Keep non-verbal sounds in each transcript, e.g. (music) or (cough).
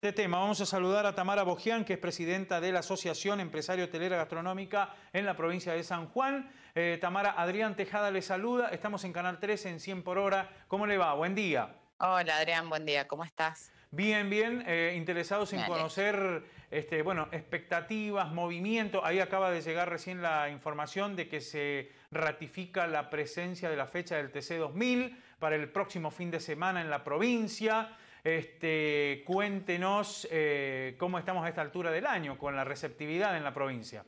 este tema. Vamos a saludar a Tamara Boján que es presidenta de la Asociación Empresario Hotelera Gastronómica en la provincia de San Juan. Eh, Tamara, Adrián Tejada le saluda. Estamos en Canal 3 en 100 por hora. ¿Cómo le va? Buen día. Hola Adrián, buen día. ¿Cómo estás? Bien, bien, eh, interesados en conocer, este, bueno, expectativas, movimiento. Ahí acaba de llegar recién la información de que se ratifica la presencia de la fecha del TC 2000 para el próximo fin de semana en la provincia. Este, cuéntenos eh, cómo estamos a esta altura del año con la receptividad en la provincia.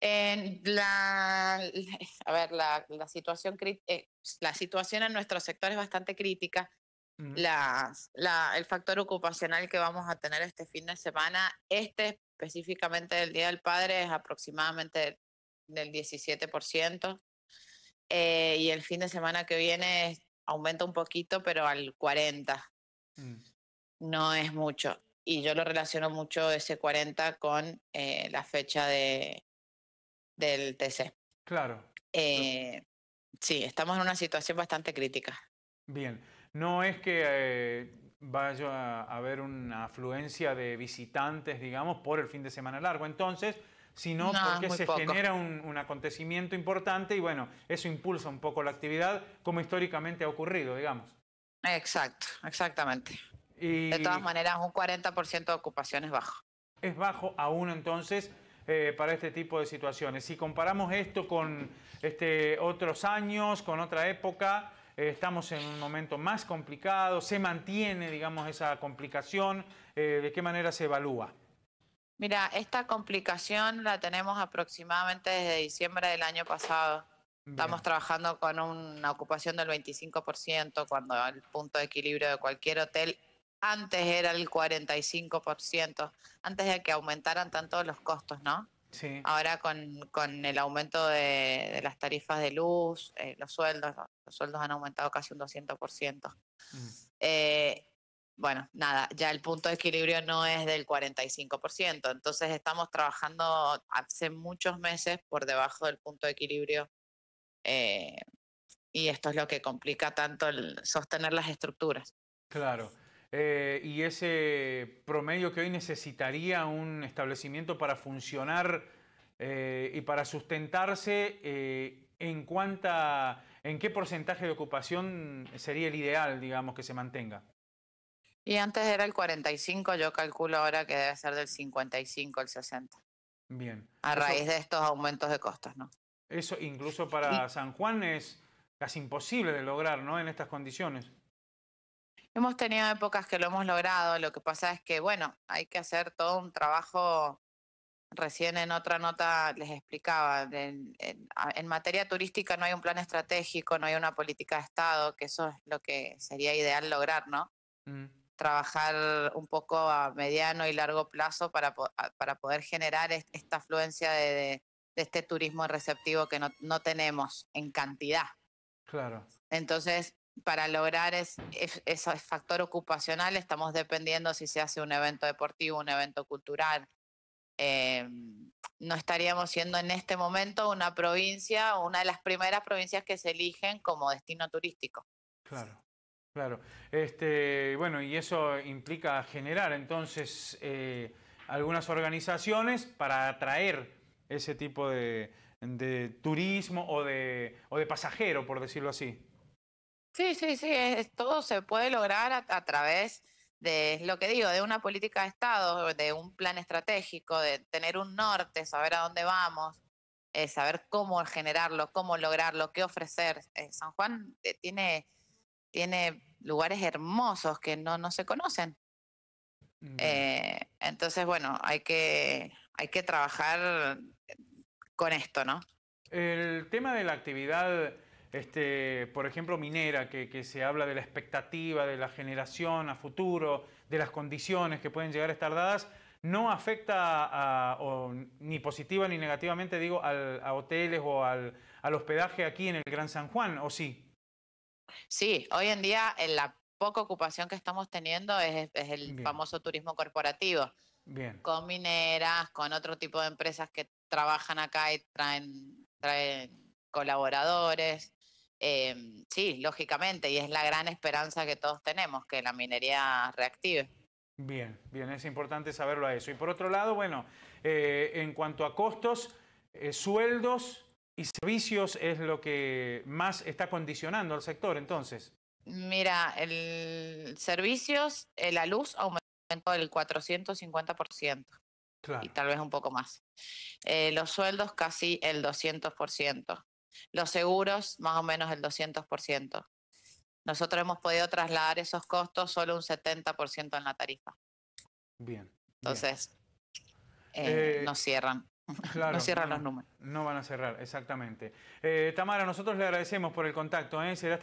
En la, a ver, la, situación, eh, la situación en nuestro sector es bastante crítica. el factor ocupacional que vamos a tener este fin de semana, este específicamente del Día del Padre, es aproximadamente del 17%. Eh, y el fin de semana que viene aumenta un poquito, pero al 40%. Mm. No es mucho. Y yo lo relaciono mucho ese 40 con eh, la fecha de, del TC. Claro. Eh, sí, estamos en una situación bastante crítica. Bien. No es que eh, vaya a haber una afluencia de visitantes, digamos, por el fin de semana largo. Entonces, sino porque se genera un, un, acontecimiento importante y bueno, eso impulsa un poco la actividad como históricamente ha ocurrido, digamos. Exacto, exactamente. Y de todas maneras, un 40% de ocupación es bajo. Es bajo aún entonces eh, para este tipo de situaciones. Si comparamos esto con este, otros años, con otra época, eh, estamos en un momento más complicado, se mantiene, digamos, esa complicación, eh, ¿de qué manera se evalúa? Mira, esta complicación la tenemos aproximadamente desde diciembre del año pasado. Estamos trabajando con una ocupación del 25% cuando el punto de equilibrio de cualquier hotel antes era el 45%, antes de que aumentaran tanto los costos, ¿no? Sí. Ahora con, con el aumento de, las tarifas de luz, eh, los sueldos, los sueldos han aumentado casi un 200%. Mm. Eh, bueno, nada, ya el punto de equilibrio no es del 45%, entonces estamos trabajando hace muchos meses por debajo del punto de equilibrio eh, y esto es lo que complica tanto el sostener las estructuras. Claro. Eh, y ese promedio que hoy necesitaría un establecimiento para funcionar eh, y para sustentarse, ¿en, cuánta, ¿en qué porcentaje de ocupación sería el ideal, digamos, que se mantenga? Y antes era el 45, yo calculo ahora que debe ser del 55 al 60. Bien. A raíz de estos aumentos de costos, ¿no? Eso incluso para San Juan es casi imposible de lograr, ¿no? En estas condiciones. Hemos tenido épocas que lo hemos logrado, lo que pasa es que, bueno, hay que hacer todo un trabajo. Recién en otra nota les explicaba, en, materia turística no hay un plan estratégico, no hay una política de Estado, que eso es lo que sería ideal lograr, ¿no? Mm. Trabajar un poco a mediano y largo plazo para, para poder generar esta afluencia de de este turismo receptivo que no, no tenemos en cantidad. Claro. Entonces, para lograr es, ese factor ocupacional estamos dependiendo si se hace un evento deportivo, un evento cultural. Em, no estaríamos siendo en este momento una provincia, una de las primeras provincias que se eligen como destino turístico. Claro. Claro, este, bueno, y eso implica generar entonces eh, algunas organizaciones para atraer ese tipo de, turismo o de, pasajero, por decirlo así. Sí, sí, sí, todo se puede lograr a, través de lo que digo, de una política de Estado, de un plan estratégico, de tener un norte, saber a dónde vamos, eh, saber cómo generarlo, cómo lograrlo, qué ofrecer. Eh, San Juan eh, tiene, lugares hermosos que no, se conocen. entonces, bueno, hay que, hay que trabajar con esto, ¿no? El tema de la actividad, este, por ejemplo, minera, que, se habla de la expectativa, de la generación a futuro, de las condiciones que pueden llegar a estar dadas, no afecta ni positiva ni negativamente, digo, a hoteles o al, hospedaje aquí en el Gran San Juan, ¿o sí? Sí, hoy en día la poca ocupación que estamos teniendo es, el famoso turismo corporativo. Con mineras, con otro tipo de empresas que trabajan acá y traen, traen colaboradores. Em, sí, lógicamente, y es la gran esperanza que todos tenemos, que la minería reactive. Bien, bien, es importante saberlo a eso. Y por otro lado, bueno, eh, en cuanto a costos, eh, sueldos y servicios es lo que más está condicionando al sector, entonces. Mira, el servicios, eh, la luz aumentó del 450%. Claro. Y tal vez un poco más. Eh, los sueldos casi el 200%. Los seguros más o menos el 200%. Nosotros hemos podido trasladar esos costos solo un 70% en la tarifa. Bien. Entonces, nos cierran. Nos no cierran (laughs) los números. No van a cerrar, exactamente. Eh, Tamara, nosotros le agradecemos por el contacto. ¿eh? Será hasta